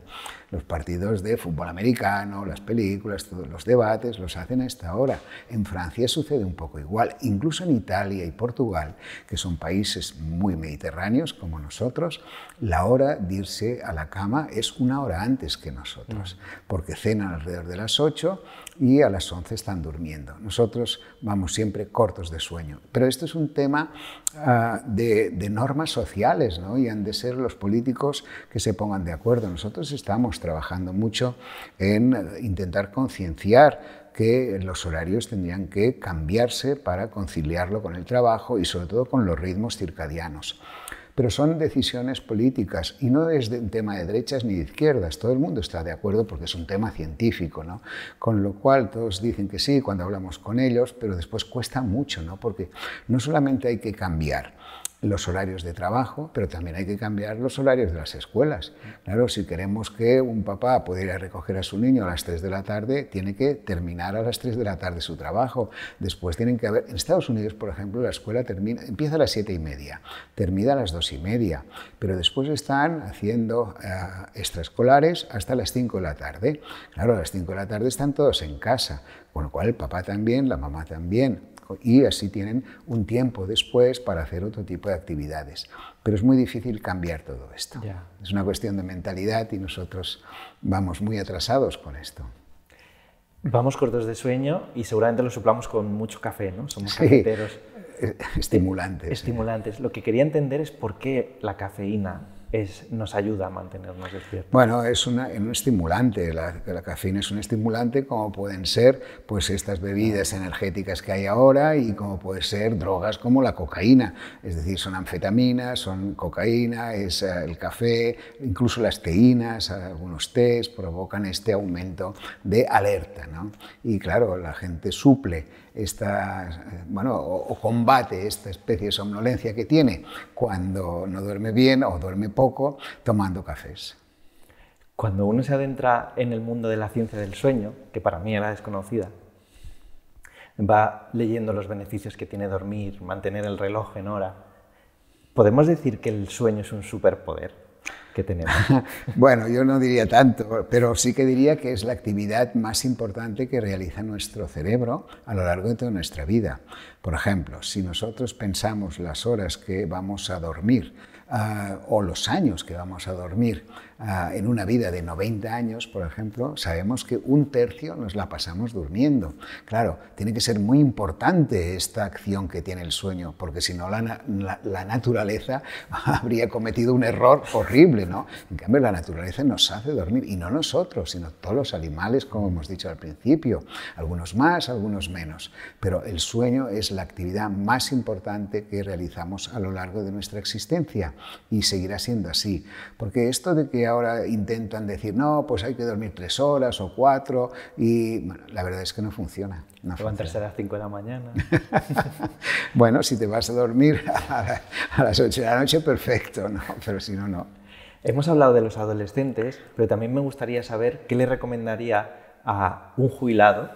Los partidos de fútbol americano, las películas, todos los debates los hacen a esta hora. En Francia sucede un poco igual. Incluso en Italia y Portugal, que son países muy mediterráneos como nosotros, la hora de irse a la cama es una hora antes que nosotros, mm. porque cenan alrededor de las 8 y a las 11 están durmiendo. Nosotros vamos siempre cortos de sueño. Pero esto es un tema ah, de, normas sociales y han de ser los políticos que se pongan de acuerdo. Nosotros estamos trabajando mucho en intentar concienciar que los horarios tendrían que cambiarse para conciliarlo con el trabajo y sobre todo con los ritmos circadianos pero son decisiones políticas y no es un tema de derechas ni de izquierdas. Todo el mundo está de acuerdo porque es un tema científico, ¿no? Con lo cual todos dicen que sí cuando hablamos con ellos, pero después cuesta mucho, ¿no? Porque no solamente hay que cambiar, los horarios de trabajo, pero también hay que cambiar los horarios de las escuelas. Claro, si queremos que un papá pueda ir a recoger a su niño a las 3 de la tarde, tiene que terminar a las 3 de la tarde su trabajo. Después tienen que haber... En Estados Unidos, por ejemplo, la escuela termina, empieza a las 7 y media, termina a las 2 y media, pero después están haciendo eh, extraescolares hasta las 5 de la tarde. Claro, a las 5 de la tarde están todos en casa, con lo cual el papá también, la mamá también, y así tienen un tiempo después para hacer otro tipo de actividades. Pero es muy difícil cambiar todo esto. Es una cuestión de mentalidad y nosotros vamos muy atrasados con esto. Vamos cortos de sueño y seguramente lo suplamos con mucho café, ¿no? Somos cafeteros. [laughs] Estimulantes. Estimulantes. Lo que quería entender es por qué la cafeína nos ayuda a mantenernos despiertos. Bueno, es un estimulante, la, la, cafeína es un estimulante como pueden ser pues, estas bebidas energéticas que hay ahora y como pueden ser drogas como la cocaína, es decir, son anfetaminas, son cocaína, es eh, el café, incluso las teínas, algunos tés provocan este aumento de alerta. ¿no? Y claro, la gente suple esta, bueno, o, combate esta especie de somnolencia que tiene cuando no duerme bien o duerme poco tomando cafés. Cuando uno se adentra en el mundo de la ciencia del sueño, que para mí era desconocida, va leyendo los beneficios que tiene dormir, mantener el reloj en hora. ¿Podemos decir que el sueño es un superpoder? que tenemos. [laughs] bueno, yo no diría tanto, pero sí que diría que es la actividad más importante que realiza nuestro cerebro a lo largo de toda nuestra vida. Por ejemplo, si nosotros pensamos las horas que vamos a dormir ah, o los años que vamos a dormir, Ah, en una vida de 90 años, por ejemplo, sabemos que un tercio nos la pasamos durmiendo. Claro, tiene que ser muy importante esta acción que tiene el sueño, porque si no la, la naturaleza [laughs] habría cometido un error horrible, ¿no? En cambio, la naturaleza nos hace dormir, y no nosotros, sino todos los animales, como hemos dicho al principio, algunos más, algunos menos. Pero el sueño es la actividad más importante que realizamos a lo largo de nuestra existencia, y seguirá siendo así, porque esto de que ahora intentan decir, no, pues hay que dormir tres horas o cuatro, y bueno, la verdad es que no funciona. No Levantarse a las 5 de la mañana. [laughs] bueno, si te vas a dormir [laughs] a, las ocho de la noche, perfecto, ¿no? pero si no, no. Hemos hablado de los adolescentes, pero también me gustaría saber qué le recomendaría a un jubilado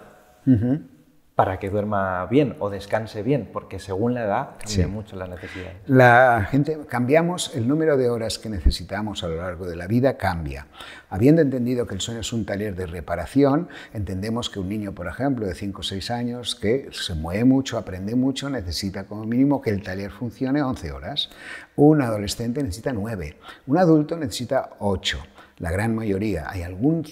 para que duerma bien o descanse bien, porque según la edad cambia mucho la necesidad. La gente cambiamos el número de horas que necesitamos a lo largo de la vida cambia. Habiendo entendido que el sueño es un taller de reparación, entendemos que un niño, por ejemplo, de 5 o 6 años que se mueve mucho, aprende mucho, necesita como mínimo que el taller funcione 11 horas. Un adolescente necesita 9, un adulto necesita 8 la gran mayoría. Hay algún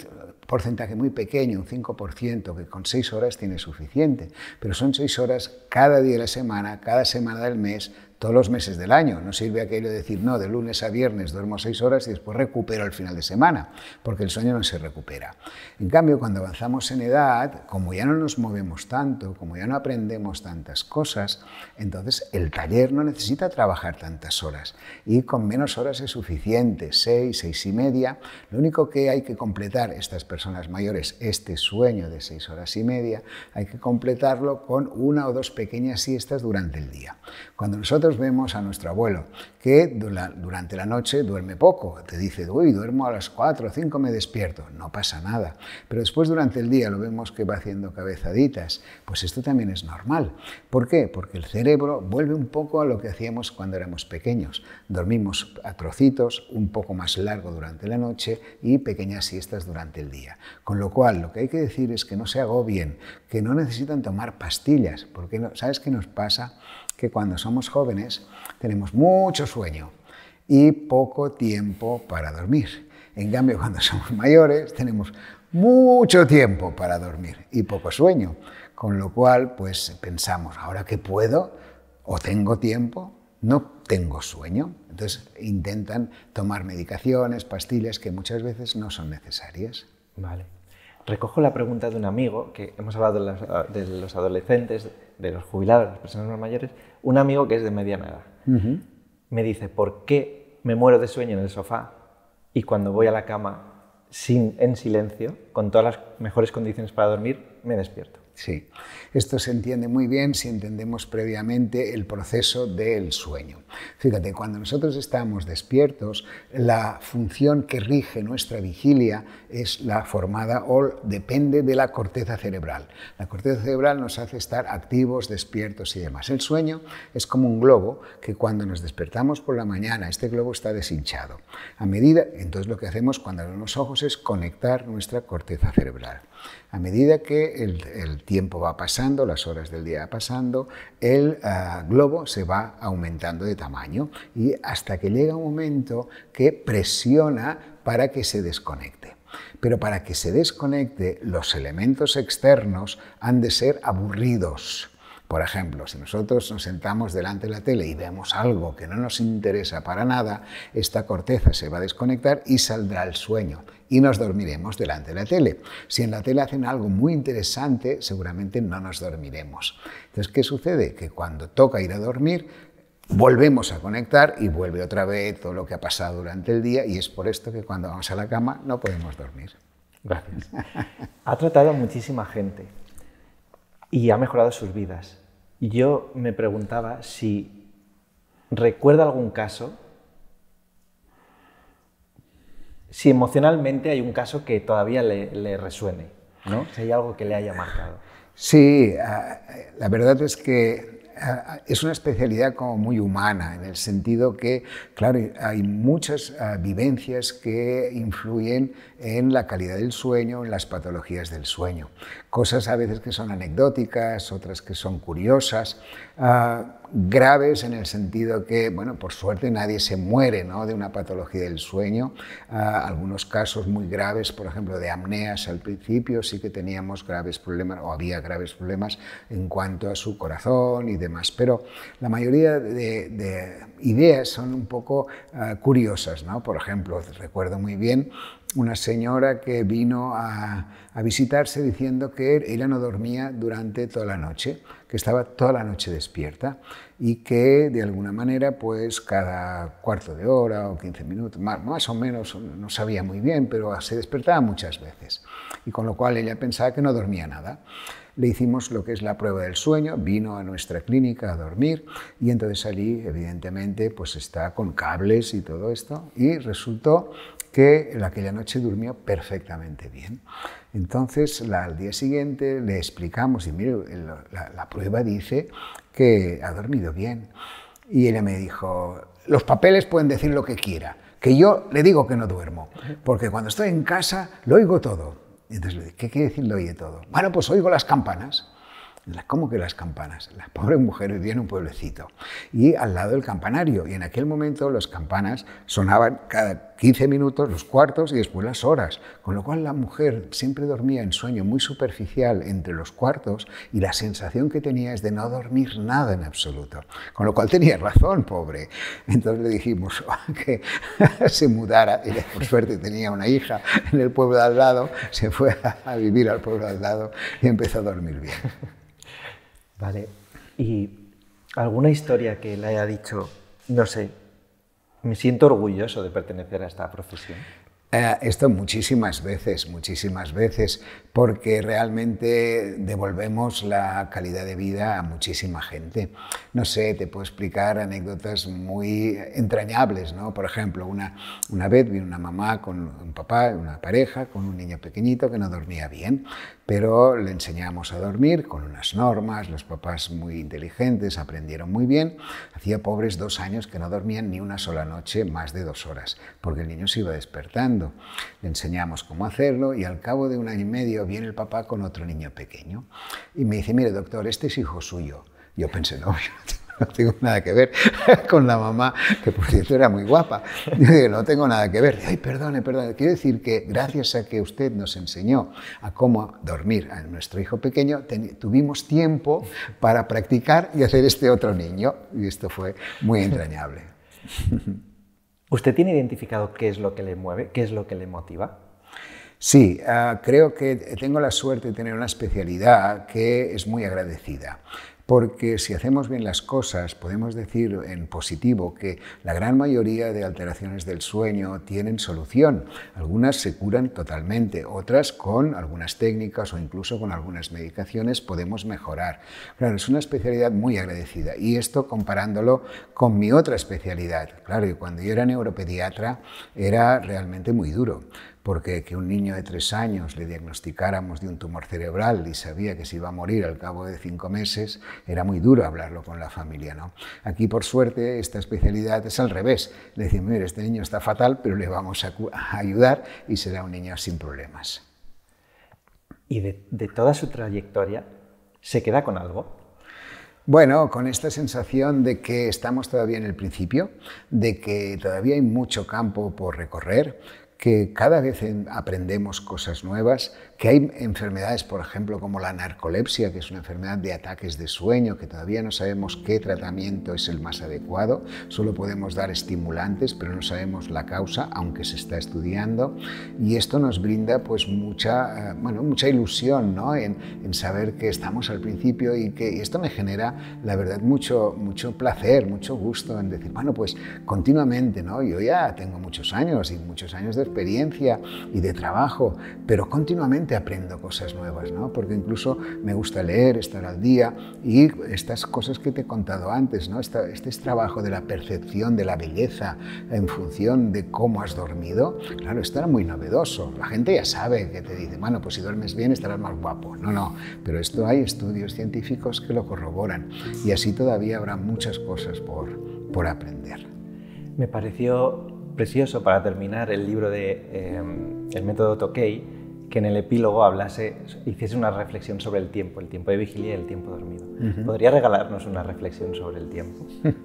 porcentaje muy pequeño, un 5%, que con seis horas tiene suficiente, pero son seis horas cada día de la semana, cada semana del mes, todos los meses del año. No sirve aquello de decir, no, de lunes a viernes duermo seis horas y después recupero al final de semana, porque el sueño no se recupera. En cambio, cuando avanzamos en edad, como ya no nos movemos tanto, como ya no aprendemos tantas cosas, entonces el taller no necesita trabajar tantas horas. Y con menos horas es suficiente, seis, seis y media. Lo único que hay que completar estas personas mayores, este sueño de seis horas y media, hay que completarlo con una o dos pequeñas siestas durante el día. Cuando nosotros vemos a nuestro abuelo, que durante la noche duerme poco. Te dice, uy, duermo a las 4 o 5, me despierto. No pasa nada. Pero después durante el día lo vemos que va haciendo cabezaditas. Pues esto también es normal. ¿Por qué? Porque el cerebro vuelve un poco a lo que hacíamos cuando éramos pequeños. Dormimos a trocitos, un poco más largo durante la noche y pequeñas siestas durante el día. Con lo cual, lo que hay que decir es que no se agobien, que no necesitan tomar pastillas, porque ¿sabes qué nos pasa? que cuando somos jóvenes tenemos mucho sueño y poco tiempo para dormir. En cambio, cuando [laughs] somos mayores tenemos mucho tiempo para dormir y poco sueño, con lo cual pues pensamos, ahora que puedo o tengo tiempo, no tengo sueño. Entonces intentan tomar medicaciones, pastillas que muchas veces no son necesarias. Vale. Recojo la pregunta de un amigo, que hemos hablado de los adolescentes, de los jubilados, de las personas más mayores, un amigo que es de mediana edad me dice, ¿por qué me muero de sueño en el sofá y cuando voy a la cama sin, en silencio, con todas las mejores condiciones para dormir, me despierto? Sí, esto se entiende muy bien si entendemos previamente el proceso del sueño. Fíjate, cuando nosotros estamos despiertos, la función que rige nuestra vigilia es la formada o depende de la corteza cerebral. La corteza cerebral nos hace estar activos, despiertos y demás. El sueño es como un globo que cuando nos despertamos por la mañana, este globo está deshinchado. A medida, entonces lo que hacemos cuando abrimos los ojos es conectar nuestra corteza cerebral. A medida que el, tiempo va pasando, las horas del día pasando, el ah, globo se va aumentando de tamaño y hasta que llega un momento que presiona para que se desconecte. Pero para que se desconecte, los elementos externos han de ser aburridos. Por ejemplo, si nosotros nos sentamos delante de la tele y vemos algo que no nos interesa para nada, esta corteza se va a desconectar y saldrá el sueño y nos dormiremos delante de la tele. Si en la tele hacen algo muy interesante, seguramente no nos dormiremos. Entonces, ¿qué sucede? Que cuando toca ir a dormir, volvemos a conectar y vuelve otra vez todo lo que ha pasado durante el día y es por esto que cuando vamos a la cama no podemos dormir. Gracias. Ha tratado a muchísima gente y ha mejorado sus vidas. Yo me preguntaba si recuerda algún caso, si emocionalmente hay un caso que todavía le, resuene, ¿no? Si hay algo que le haya marcado. Sí, ah, la verdad es que eh, eh, es una especialidad como muy humana, en el sentido que, claro, hay muchas eh, vivencias que influyen en la calidad del sueño, en las patologías del sueño. Cosas a veces que son anecdóticas, otras que son curiosas. Ah, graves en el sentido que, bueno, por suerte nadie se muere ¿no? de una patología del sueño. Ah, algunos casos muy graves, por ejemplo, de apneas al principio, sí que teníamos graves problemas o había graves problemas en cuanto a su corazón y demás. Pero la mayoría de, ideas son un poco ah, curiosas. ¿no? Por ejemplo, recuerdo muy bien una señora que vino a, visitarse diciendo que ella no dormía durante toda la noche, que estaba toda la noche despierta y que de alguna manera pues cada cuarto de hora o 15 minutos, más, más o menos, no sabía muy bien, pero se despertaba muchas veces y con lo cual ella pensaba que no dormía nada le hicimos lo que es la prueba del sueño, vino a nuestra clínica a dormir y entonces allí, evidentemente, pues está con cables y todo esto y resultó que en aquella noche durmió perfectamente bien. Entonces, la, al día siguiente le explicamos, y mire, la, prueba dice que ha dormido bien. Y ella me dijo, los papeles pueden decir lo que quiera, que yo le digo que no duermo, porque cuando estoy en casa lo oigo todo. Y entonces le dije, ¿qué quiere decir lo oye todo? Bueno, pues oigo las campanas. ¿Cómo que las campanas? Las pobres mujeres vivía en un pueblecito y al lado del campanario. Y en aquel momento las campanas sonaban cada 15 minutos los cuartos y después las horas, con lo cual la mujer siempre dormía en sueño muy superficial entre los cuartos y la sensación que tenía es de no dormir nada en absoluto, con lo cual tenía razón, pobre. Entonces le dijimos [laughs] ah, que [laughs] se mudara y por suerte tenía una hija en el pueblo de al lado, se fue a vivir al pueblo de al lado y empezó a dormir bien. Vale, y alguna historia que le haya dicho, no sé, me siento orgulloso de pertenecer a esta profesión. Eh, esto muchísimas veces, muchísimas veces, porque realmente devolvemos la calidad de vida a muchísima gente. No sé, te puedo explicar anécdotas muy entrañables, ¿no? Por ejemplo, una, una vez vi una mamá con un papá, una pareja, con un niño pequeñito que no dormía bien pero le enseñamos a dormir con unas normas, los papás muy inteligentes aprendieron muy bien. Hacía pobres dos años que no dormían ni una sola noche más de dos horas, porque el niño se iba despertando. Le enseñamos cómo hacerlo y al cabo de un año y medio viene el papá con otro niño pequeño y me dice, mire doctor, este es hijo suyo. Yo pensé, no, yo no no tengo nada que ver [laughs] con la mamá, que por cierto era muy guapa. [laughs] no tengo nada que ver. Ay, perdone, perdone. Quiero decir que gracias a que usted nos enseñó a cómo dormir a nuestro hijo pequeño, tuvimos tiempo para practicar y hacer este otro niño. Y esto fue muy entrañable. [laughs] ¿Usted tiene identificado qué es lo que le mueve, qué es lo que le motiva? Sí, ah, creo que tengo la suerte de tener una especialidad que es muy agradecida porque si hacemos bien las cosas, podemos decir en positivo que la gran mayoría de alteraciones del sueño tienen solución. Algunas se curan totalmente, otras con algunas técnicas o incluso con algunas medicaciones podemos mejorar. Claro, es una especialidad muy agradecida y esto comparándolo con mi otra especialidad. Claro, y cuando yo era neuropediatra era realmente muy duro porque que un niño de tres años le diagnosticáramos de un tumor cerebral y sabía que se iba a morir al cabo de cinco meses, era muy duro hablarlo con la familia. ¿no? Aquí, por suerte, esta especialidad es al revés. Le decimos, mire, este niño está fatal, pero le vamos a, ayudar y será un niño sin problemas. ¿Y de toda su trayectoria se queda con algo? Bueno, con esta sensación de que estamos todavía en el principio, de que todavía hay mucho campo por recorrer, que cada vez aprendemos cosas nuevas, que hay enfermedades, por ejemplo, como la narcolepsia, que es una enfermedad de ataques de sueño, que todavía no sabemos qué tratamiento es el más adecuado, solo podemos dar estimulantes, pero no sabemos la causa, aunque se está estudiando, y esto nos brinda pues mucha, eh, bueno, mucha ilusión ¿no? en, en, saber que estamos al principio y que esto me genera, la verdad, mucho, mucho placer, mucho gusto en decir, bueno, pues continuamente, ¿no? yo ya tengo muchos años y muchos años de experiencia y de trabajo, pero continuamente aprendo cosas nuevas, ¿no? porque incluso me gusta leer, estar al día y estas cosas que te he contado antes, ¿no? este, es trabajo de la percepción de la belleza en función de cómo has dormido, claro, esto era muy novedoso. La gente ya sabe que te dice, bueno, pues si duermes bien estarás más guapo. No, no, pero esto hay estudios científicos que lo corroboran y así todavía habrá muchas cosas por, aprender. Me pareció precioso para terminar el libro de eh, El método Tokei que en el epílogo hablase, hiciese una reflexión sobre el tiempo, el tiempo de vigilia y el tiempo dormido. ¿Podría regalarnos una reflexión sobre el tiempo? [laughs]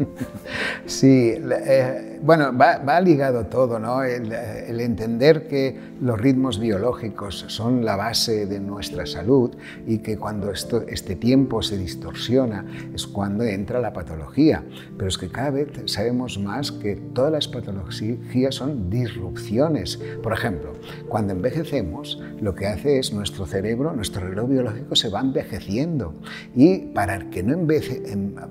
sí, eh, bueno, va, ligado todo, ¿no? Eh, el, entender que los ritmos biológicos son la base de nuestra salud y que cuando este tiempo se distorsiona es cuando entra la patología. Pero es que cada vez sabemos más que todas las patologías son disrupciones. Por ejemplo, cuando envejecemos, lo que hace es nuestro cerebro, nuestro reloj biológico se va envejeciendo y para que, no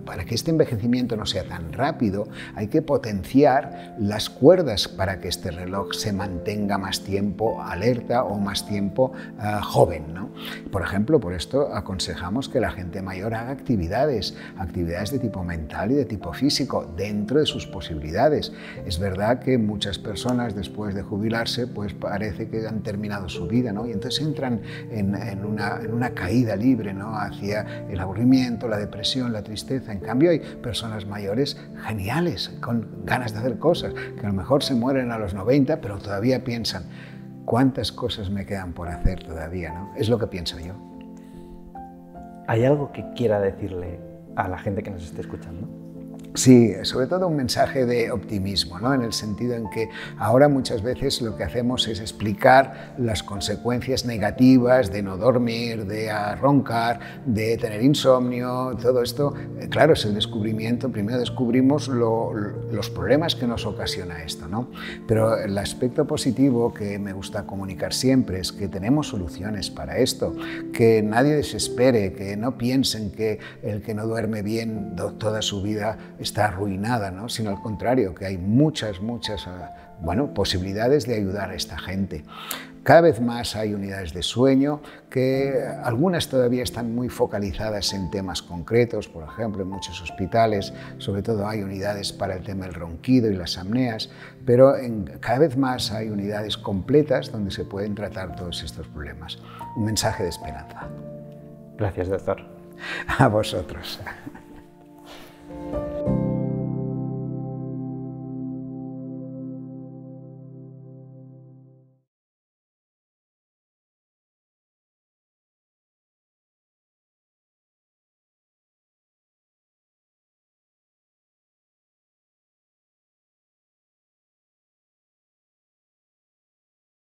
para que este envejecimiento no sea tan rápido hay que potenciar las cuerdas para que este reloj se mantenga más tiempo alerta o más tiempo ah, joven. ¿no? Por ejemplo, por esto aconsejamos que la gente mayor haga actividades, actividades de tipo mental y de tipo físico dentro de sus posibilidades. Es verdad que muchas personas después de jubilarse pues parece que han terminado su vida y entonces entran en, una, caída libre, Hacia el aburrimiento, la depresión, la tristeza. En cambio, hay personas mayores geniales, con ganas de hacer cosas, que a lo mejor se mueren a los 90, pero todavía piensan, ¿cuántas cosas me quedan por hacer todavía, Es lo que pienso yo. ¿Hay algo que quiera decirle a la gente que nos esté escuchando? Sí, sobre todo un mensaje de optimismo, ¿no? en el sentido en que ahora muchas veces lo que hacemos es explicar las consecuencias negativas de no dormir, de roncar, de tener insomnio, todo esto, eh, claro, es el descubrimiento, primero descubrimos los problemas que nos ocasiona esto, ¿no? pero el aspecto positivo que me gusta comunicar siempre es que tenemos soluciones para esto, que nadie desespere, que no piensen que el que no duerme bien toda su vida está arruinada, ¿no? sino al contrario, que hay muchas, muchas ah, bueno, posibilidades de ayudar a esta gente. Cada vez más hay unidades de sueño que algunas todavía están muy focalizadas en temas concretos, por ejemplo, en muchos hospitales, sobre todo hay unidades para el tema del ronquido y las amneas pero cada vez más hay unidades completas donde se pueden tratar todos estos problemas. Un mensaje de esperanza. Gracias, doctor. A vosotros.